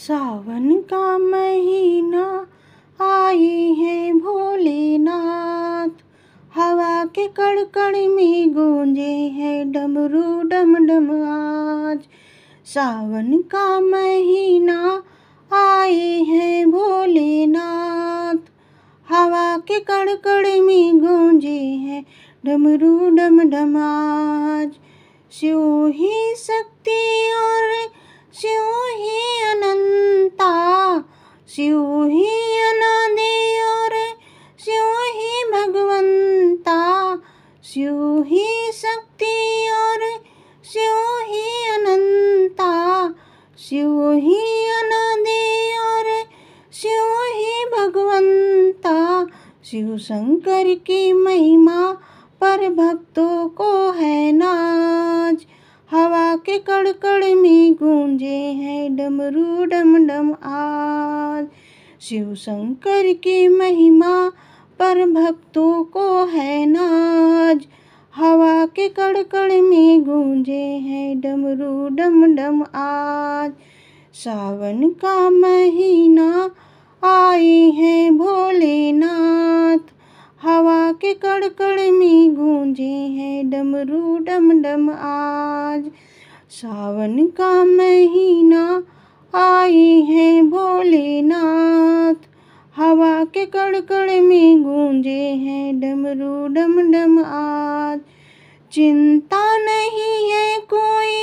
सावन का महीना आए हैं भोलेनाथ हवा के कड़कड़ में गूंजे है डमरू डम डम आज सावन का महीना आए हैं भोलेनाथ हवा के कड़कड़ में गूंजे है डमरू डम डम आज शिव ही शक्ति और शिव ही शिव ही अनादि और शिव ही भगवंता शिव ही शक्ति और शिव ही अनंता शिव ही अनादि और शिव ही भगवंता शिव शंकर की महिमा पर भक्तों को है नाज हवा के कड़कड़ में गूंजे हैं डमरू डम डम आ शिव शंकर की महिमा पर भक्तों को है नाज हवा के कड़कड़ में गूंजे हैं डमरू डम डम आज सावन का महीना आए हैं भोलेनाथ हवा के कड़कड़ में गूंजे हैं डमरू डम डम आज सावन का महीना आई हैं भोलेनाथ हवा के कड़कड़ में गूंजे हैं डमरू डम डम आज चिंता नहीं है कोई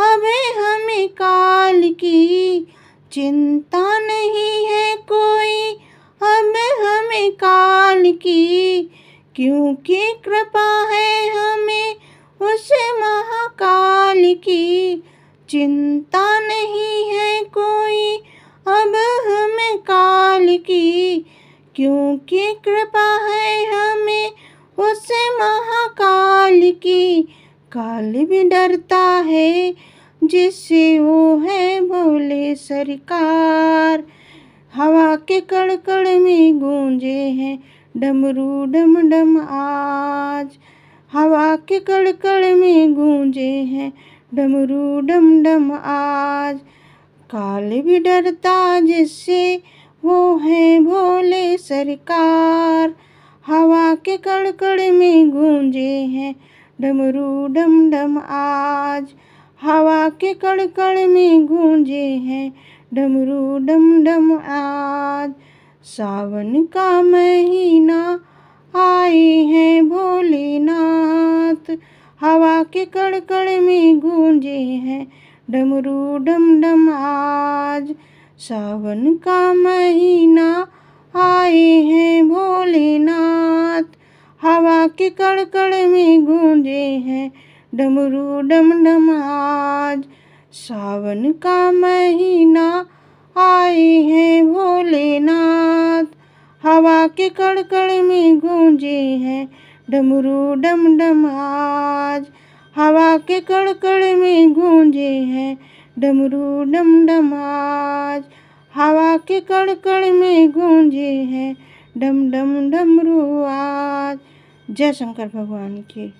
हमें हमें काल की चिंता नहीं है कोई हमें हमें काल की क्योंकि कृपा है हमें उस महाकाल की चिंता नहीं है कोई अब हमें काल की क्योंकि कृपा है हमें उस महाकाल की काल भी डरता है जिससे वो है भोले सरकार हवा के कड़कड़ में गूंजे हैं डमरू डम डम आज हवा के कड़कड़ में गूंजे हैं डमरू डम डम आज काल भी डरता जिससे वो है भोले सरकार हवा के कड़कड़ में गूंजे हैं डमरू डम डम आज हवा के कड़कड़ में गूंजे हैं डमरू डम डम आज सावन का महीना आए हैं ना हवा के कड़कड़ में गूंजे हैं डमरू डम डम आज सावन का महीना आए हैं भोलेनाथ हवा के कड़कड़ में गूंजे हैं डमरू डम डम आज सावन का महीना आए हैं भोलेनाथ हवा के कड़कड़ में गूंजे हैं डमरू डम डम आज हवा के कड़कड़ में गूंजे हैं डमरू डम डम आज हवा के कड़कड़ में गूंजे हैं डम डम डमरू आज जय शंकर भगवान की